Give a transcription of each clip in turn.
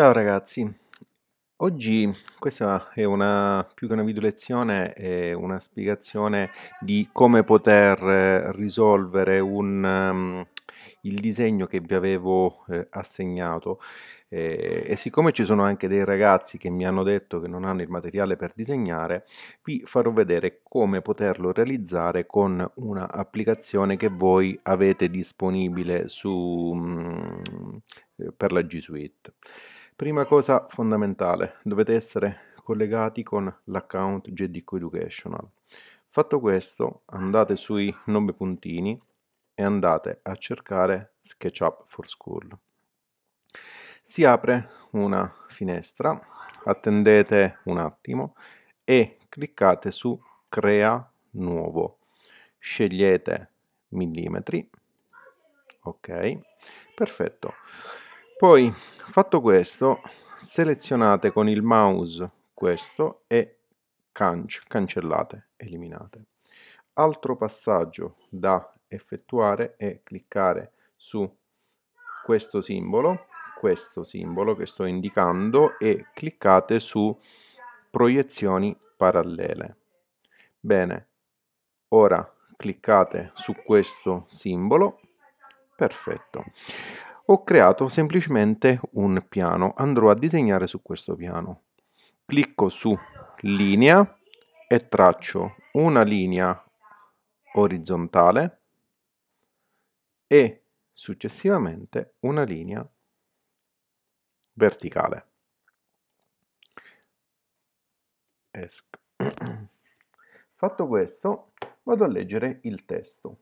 Ciao ragazzi, oggi questa è una, più che una video lezione, è una spiegazione di come poter eh, risolvere un, um, il disegno che vi avevo eh, assegnato eh, e siccome ci sono anche dei ragazzi che mi hanno detto che non hanno il materiale per disegnare vi farò vedere come poterlo realizzare con un'applicazione che voi avete disponibile su, mh, mm, eh, per la G Suite Prima cosa fondamentale, dovete essere collegati con l'account GDQ Educational. Fatto questo, andate sui nove puntini e andate a cercare SketchUp for School. Si apre una finestra, attendete un attimo e cliccate su Crea nuovo. Scegliete millimetri. Ok, perfetto. Poi, fatto questo, selezionate con il mouse questo e canc cancellate, eliminate. Altro passaggio da effettuare è cliccare su questo simbolo, questo simbolo che sto indicando e cliccate su proiezioni parallele. Bene, ora cliccate su questo simbolo, perfetto. Ho creato semplicemente un piano, andrò a disegnare su questo piano. Clicco su linea e traccio una linea orizzontale e successivamente una linea verticale. Esc. Fatto questo, vado a leggere il testo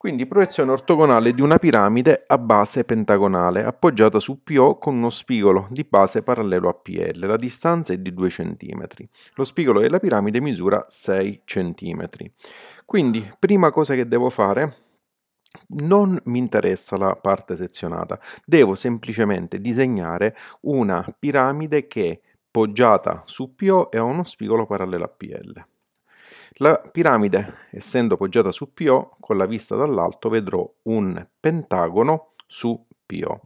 quindi proiezione ortogonale di una piramide a base pentagonale appoggiata su PO con uno spigolo di base parallelo a PL, la distanza è di 2 cm. Lo spigolo della piramide misura 6 cm. Quindi, prima cosa che devo fare non mi interessa la parte sezionata, devo semplicemente disegnare una piramide che poggiata su PO e ha uno spigolo parallelo a PL. La piramide, essendo poggiata su PO, con la vista dall'alto vedrò un pentagono su PO.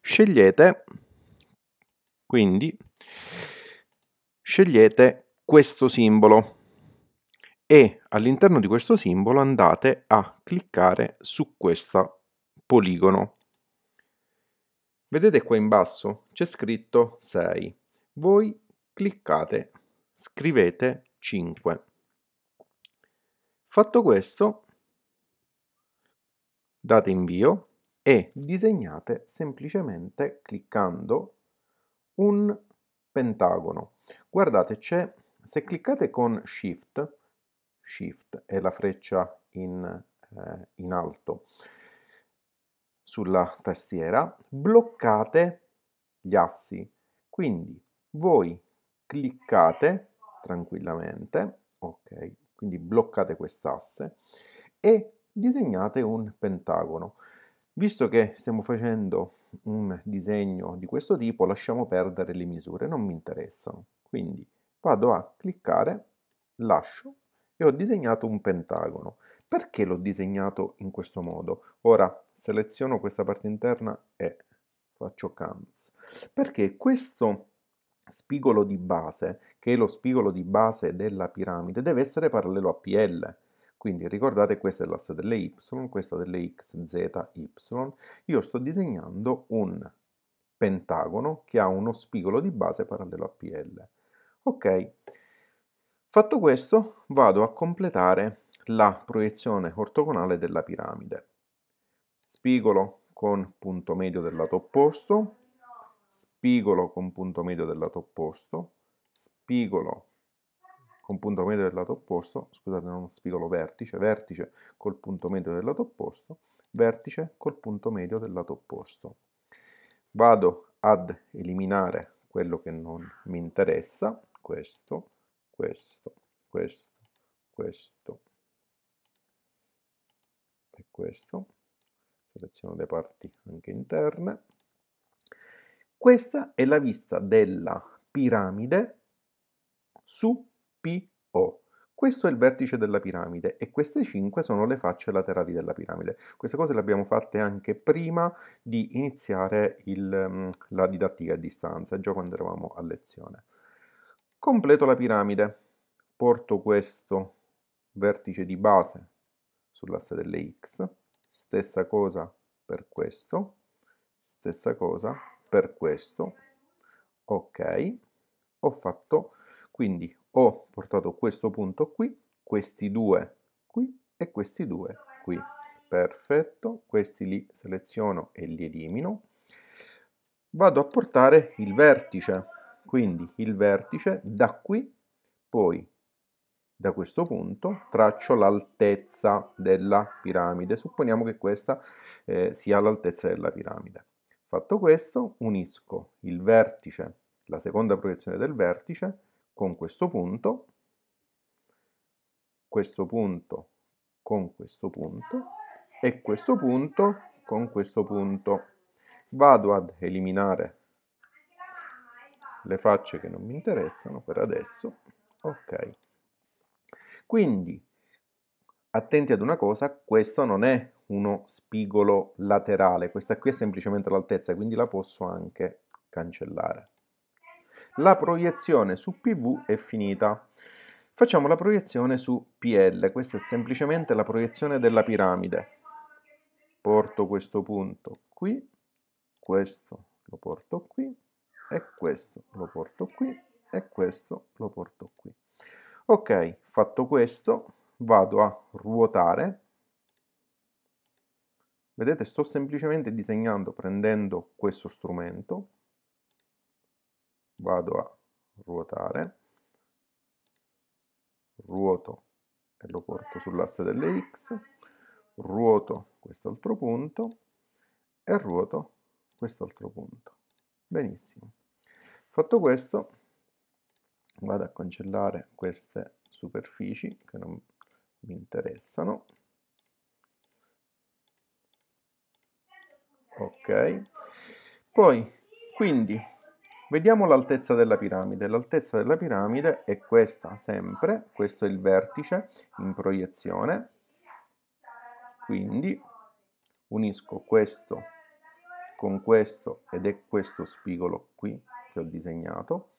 Scegliete quindi scegliete questo simbolo e all'interno di questo simbolo andate a cliccare su questo poligono. Vedete qua in basso c'è scritto 6. Voi cliccate, scrivete 5. Fatto questo, date invio e disegnate semplicemente cliccando un pentagono. Guardate, c'è se cliccate con Shift, Shift è la freccia in, eh, in alto sulla tastiera, bloccate gli assi. Quindi voi cliccate tranquillamente, ok, quindi bloccate quest'asse e disegnate un pentagono. Visto che stiamo facendo un disegno di questo tipo, lasciamo perdere le misure, non mi interessano. Quindi vado a cliccare, lascio e ho disegnato un pentagono. Perché l'ho disegnato in questo modo? Ora seleziono questa parte interna e faccio cans. Perché questo spigolo di base, che è lo spigolo di base della piramide, deve essere parallelo a PL. Quindi ricordate questa è l'asse delle y, questa delle x, z, y. Io sto disegnando un pentagono che ha uno spigolo di base parallelo a PL. Ok, fatto questo vado a completare la proiezione ortogonale della piramide. Spigolo con punto medio del lato opposto, spigolo con punto medio del lato opposto, spigolo con punto medio del lato opposto, scusate non spigolo vertice, vertice col punto medio del lato opposto, vertice col punto medio del lato opposto. Vado ad eliminare quello che non mi interessa, questo, questo, questo, questo e questo. Seleziono le parti anche interne questa è la vista della piramide su PO. Questo è il vertice della piramide e queste 5 sono le facce laterali della piramide. Queste cose le abbiamo fatte anche prima di iniziare il, mm, la didattica a distanza, già quando eravamo a lezione. Completo la piramide, porto questo vertice di base sull'asse delle x, stessa cosa per questo, stessa cosa per questo ok ho fatto quindi ho portato questo punto qui questi due qui e questi due qui perfetto questi li seleziono e li elimino vado a portare il vertice quindi il vertice da qui poi da questo punto traccio l'altezza della piramide supponiamo che questa eh, sia l'altezza della piramide Fatto questo, unisco il vertice, la seconda proiezione del vertice, con questo punto, questo punto con questo punto e questo punto con questo punto. Vado ad eliminare le facce che non mi interessano per adesso. Ok. Quindi, attenti ad una cosa, questo non è uno spigolo laterale. Questa qui è semplicemente l'altezza, quindi la posso anche cancellare. La proiezione su PV è finita. Facciamo la proiezione su PL, questa è semplicemente la proiezione della piramide. Porto questo punto qui, questo lo porto qui, e questo lo porto qui, e questo lo porto qui. Ok, fatto questo, vado a ruotare Vedete, sto semplicemente disegnando prendendo questo strumento, vado a ruotare, ruoto e lo porto sull'asse delle X, ruoto quest'altro punto e ruoto quest'altro punto. Benissimo. Fatto questo, vado a cancellare queste superfici che non mi interessano ok poi quindi vediamo l'altezza della piramide l'altezza della piramide è questa sempre questo è il vertice in proiezione quindi unisco questo con questo ed è questo spigolo qui che ho disegnato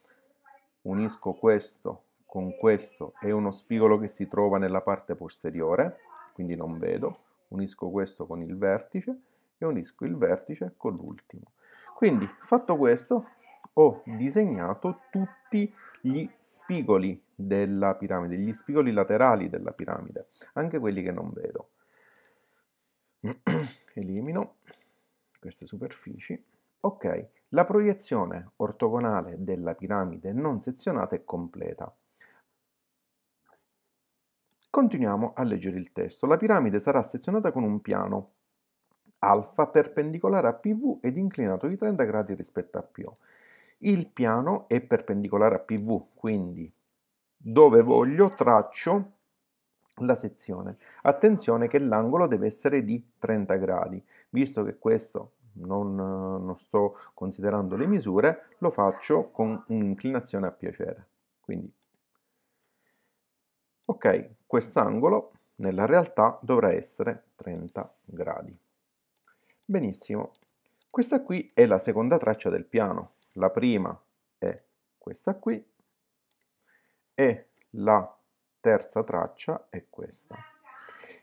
unisco questo con questo è uno spigolo che si trova nella parte posteriore quindi non vedo unisco questo con il vertice e unisco il vertice con l'ultimo. Quindi fatto questo ho disegnato tutti gli spigoli della piramide, gli spigoli laterali della piramide, anche quelli che non vedo. Elimino queste superfici. Ok, la proiezione ortogonale della piramide non sezionata è completa. Continuiamo a leggere il testo. La piramide sarà sezionata con un piano alfa perpendicolare a PV ed inclinato di 30 gradi rispetto a PO. Il piano è perpendicolare a PV, quindi dove voglio traccio la sezione. Attenzione che l'angolo deve essere di 30 gradi, visto che questo non, non sto considerando le misure, lo faccio con un'inclinazione a piacere. Quindi, ok, quest'angolo nella realtà dovrà essere 30 gradi. Benissimo, questa qui è la seconda traccia del piano, la prima è questa qui e la terza traccia è questa.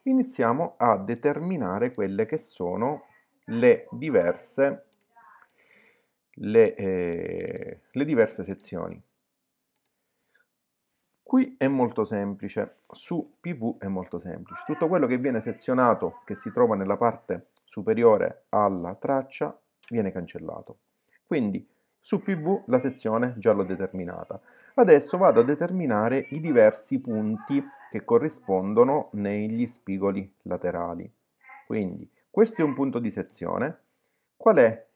Iniziamo a determinare quelle che sono le diverse, le, eh, le diverse sezioni. Qui è molto semplice, su PV è molto semplice. Tutto quello che viene sezionato, che si trova nella parte superiore alla traccia viene cancellato. Quindi su PV la sezione già l'ho determinata. Adesso vado a determinare i diversi punti che corrispondono negli spigoli laterali. Quindi questo è un punto di sezione. Qual è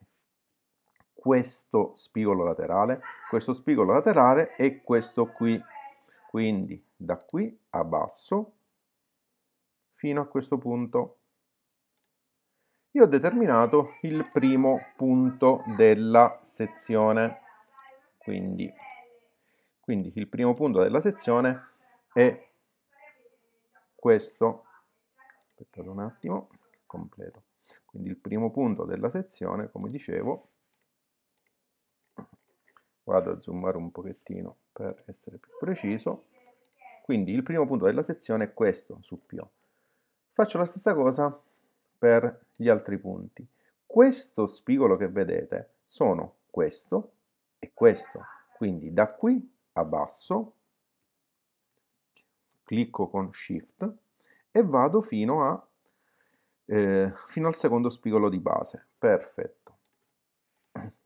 questo spigolo laterale? Questo spigolo laterale è questo qui. Quindi da qui a basso fino a questo punto io ho determinato il primo punto della sezione. Quindi, quindi il primo punto della sezione è questo. Aspettate un attimo, completo. Quindi il primo punto della sezione, come dicevo, vado a zoomare un pochettino per essere più preciso. Quindi il primo punto della sezione è questo su P. Faccio la stessa cosa per gli altri punti. Questo spigolo che vedete sono questo e questo. Quindi da qui a basso clicco con Shift e vado fino, a, eh, fino al secondo spigolo di base. Perfetto.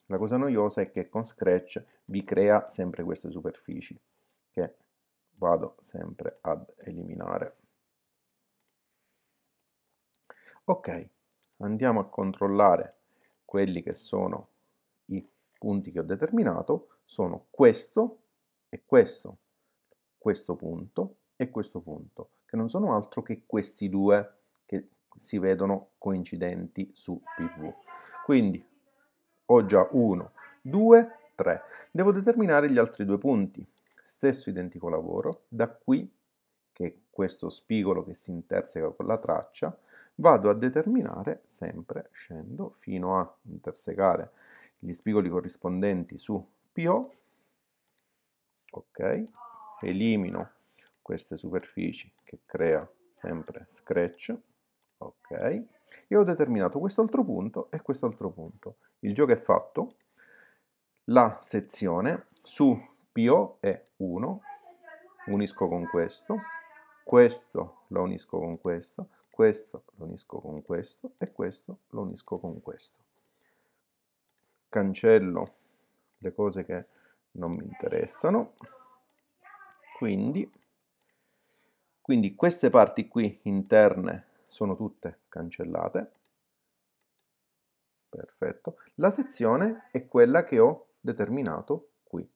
La cosa noiosa è che con Scratch vi crea sempre queste superfici che vado sempre ad eliminare. Ok, andiamo a controllare quelli che sono i punti che ho determinato, sono questo e questo, questo punto e questo punto, che non sono altro che questi due che si vedono coincidenti su PV. Quindi ho già 1, 2, 3. Devo determinare gli altri due punti. Stesso identico lavoro, da qui, che è questo spigolo che si interseca con la traccia, vado a determinare sempre, scendo fino a intersecare gli spigoli corrispondenti su PO, ok, elimino queste superfici che crea sempre scratch, ok, e ho determinato quest'altro punto e quest'altro punto. Il gioco è fatto, la sezione su PO è 1, unisco con questo, questo lo unisco con questo, questo lo unisco con questo e questo lo unisco con questo. Cancello le cose che non mi interessano, quindi, quindi queste parti qui interne sono tutte cancellate, perfetto. La sezione è quella che ho determinato qui,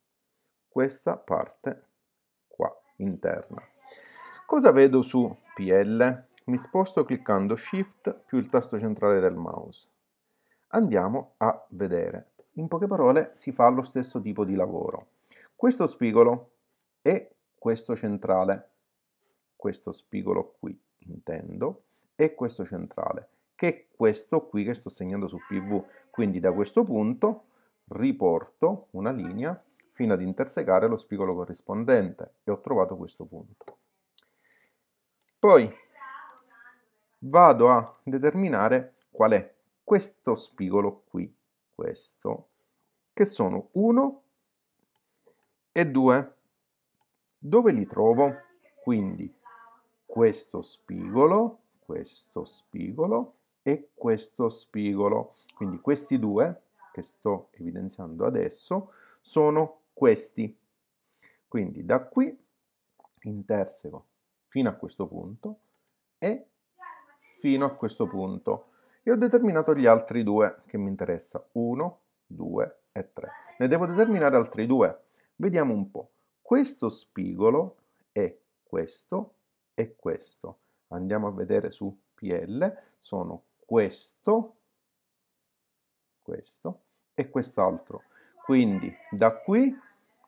questa parte qua interna. Cosa vedo su PL? Mi sposto cliccando Shift più il tasto centrale del mouse. Andiamo a vedere. In poche parole si fa lo stesso tipo di lavoro. Questo spigolo e questo centrale, questo spigolo qui intendo, e questo centrale, che è questo qui che sto segnando su PV. Quindi da questo punto riporto una linea fino ad intersecare lo spigolo corrispondente e ho trovato questo punto. Poi vado a determinare qual è questo spigolo qui, questo, che sono 1 e 2. Dove li trovo? Quindi questo spigolo, questo spigolo e questo spigolo. Quindi questi due, che sto evidenziando adesso, sono questi. Quindi da qui interseco fino a questo punto e fino a questo punto e ho determinato gli altri due che mi interessa 1, 2 e 3. Ne devo determinare altri due. Vediamo un po'. Questo spigolo è questo e questo. Andiamo a vedere su PL, sono questo, questo e quest'altro. Quindi da qui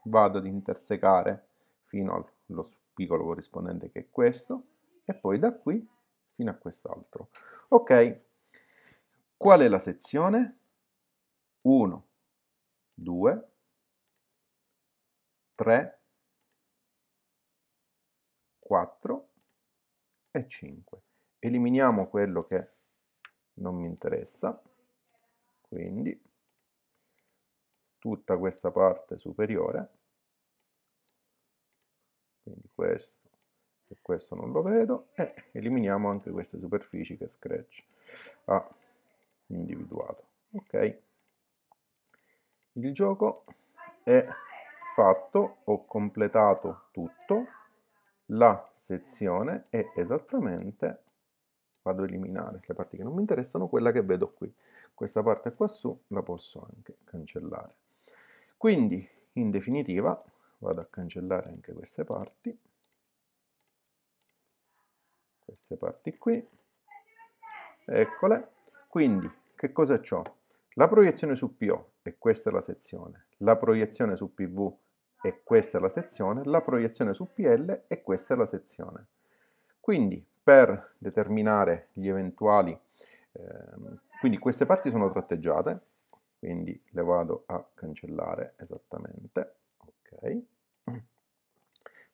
vado ad intersecare fino allo spigolo corrispondente che è questo e poi da qui fino a quest'altro. Ok, qual è la sezione? 1, 2, 3, 4 e 5. Eliminiamo quello che non mi interessa, quindi tutta questa parte superiore, quindi questo, che questo non lo vedo e eliminiamo anche queste superfici che Scratch ha individuato ok il gioco è fatto ho completato tutto la sezione è esattamente vado a eliminare le parti che non mi interessano quella che vedo qui questa parte qua su la posso anche cancellare quindi in definitiva vado a cancellare anche queste parti queste parti qui, eccole. Quindi, che cosa ho? La proiezione su PO, e questa è la sezione, la proiezione su PV, e questa è la sezione, la proiezione su PL, e questa è la sezione. Quindi, per determinare gli eventuali, ehm, quindi queste parti sono tratteggiate, quindi le vado a cancellare esattamente, ok.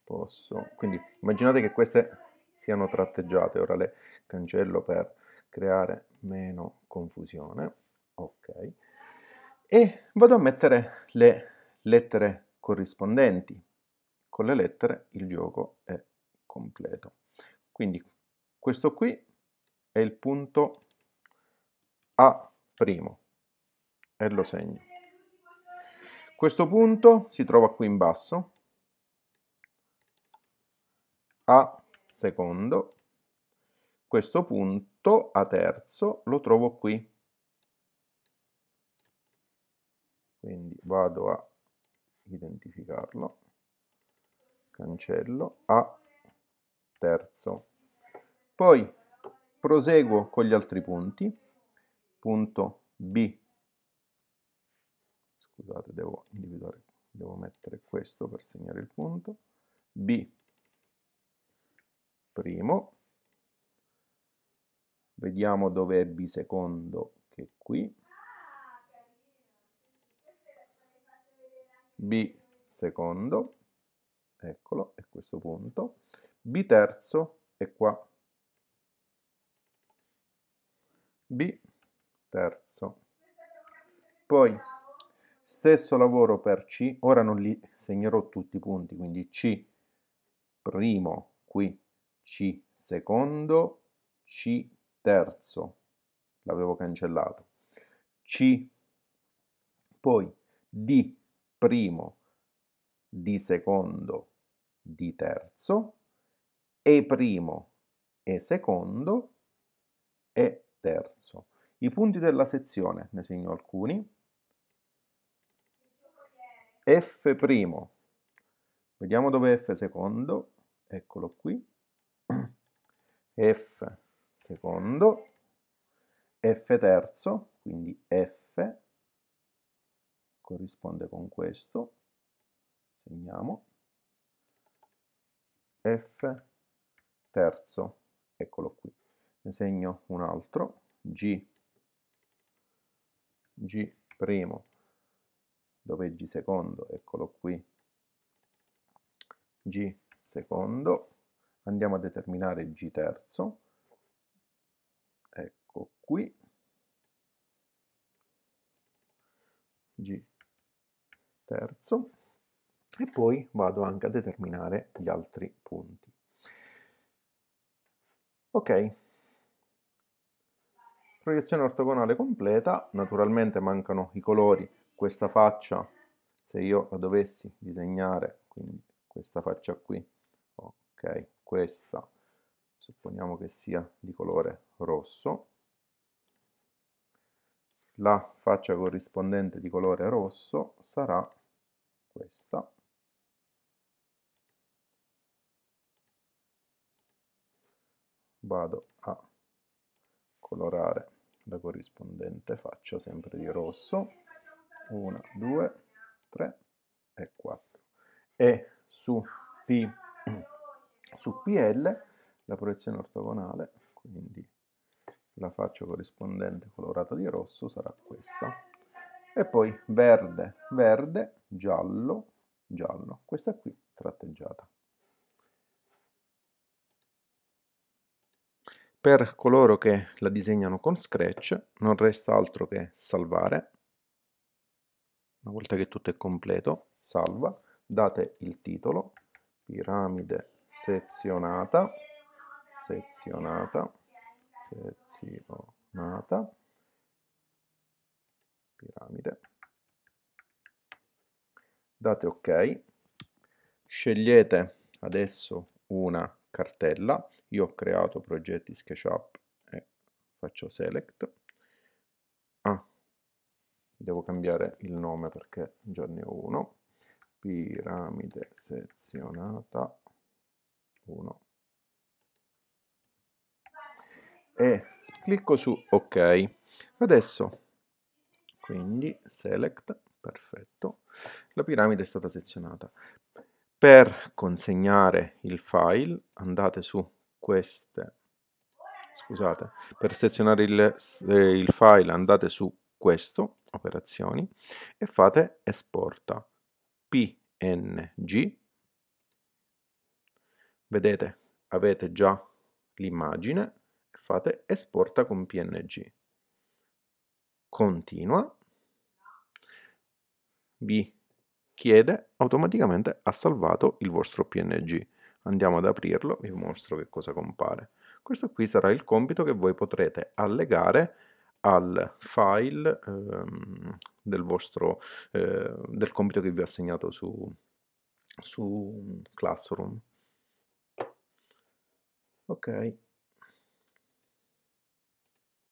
Posso, quindi immaginate che queste siano tratteggiate. Ora le cancello per creare meno confusione. Ok. E vado a mettere le lettere corrispondenti. Con le lettere il gioco è completo. Quindi questo qui è il punto A' e lo segno. Questo punto si trova qui in basso, A secondo, questo punto a terzo lo trovo qui. Quindi vado a identificarlo, cancello, a terzo. Poi proseguo con gli altri punti, punto B, scusate devo individuare, devo mettere questo per segnare il punto, B primo, vediamo dove è B secondo che è qui, B secondo, eccolo, è questo punto, B terzo è qua, B terzo. Poi stesso lavoro per C, ora non li segnerò tutti i punti, quindi C primo qui c secondo, C terzo, l'avevo cancellato, C, poi D primo, D secondo, D terzo, E primo, E secondo, E terzo. I punti della sezione, ne segno alcuni. F primo, vediamo dove è F secondo, eccolo qui f secondo, f terzo, quindi f corrisponde con questo, segniamo, f terzo, eccolo qui. Ne segno un altro, g, g primo, dove è g secondo, eccolo qui, g secondo, andiamo a determinare G terzo, ecco qui, G terzo, e poi vado anche a determinare gli altri punti. Ok, proiezione ortogonale completa, naturalmente mancano i colori, questa faccia, se io la dovessi disegnare, quindi questa faccia qui, ok, questa supponiamo che sia di colore rosso, la faccia corrispondente di colore rosso sarà questa. Vado a colorare la corrispondente faccia sempre di rosso, 1, 2, 3 e 4. E su P su PL la proiezione ortogonale, quindi la faccia corrispondente colorata di rosso sarà questa. E poi verde, verde, giallo, giallo. Questa qui tratteggiata. Per coloro che la disegnano con Scratch non resta altro che salvare. Una volta che tutto è completo, salva, date il titolo, piramide sezionata, sezionata, sezionata, piramide, date ok, scegliete adesso una cartella, io ho creato progetti SketchUp e faccio select, ah, devo cambiare il nome perché già ne ho uno, piramide sezionata 1 e clicco su ok adesso quindi select perfetto la piramide è stata sezionata per consegnare il file andate su queste scusate per sezionare il, eh, il file andate su questo operazioni e fate esporta png Vedete, avete già l'immagine fate esporta con PNG. Continua. Vi chiede automaticamente ha salvato il vostro PNG. Andiamo ad aprirlo, vi mostro che cosa compare. Questo qui sarà il compito che voi potrete allegare al file ehm, del, vostro, eh, del compito che vi ho assegnato su, su Classroom. ok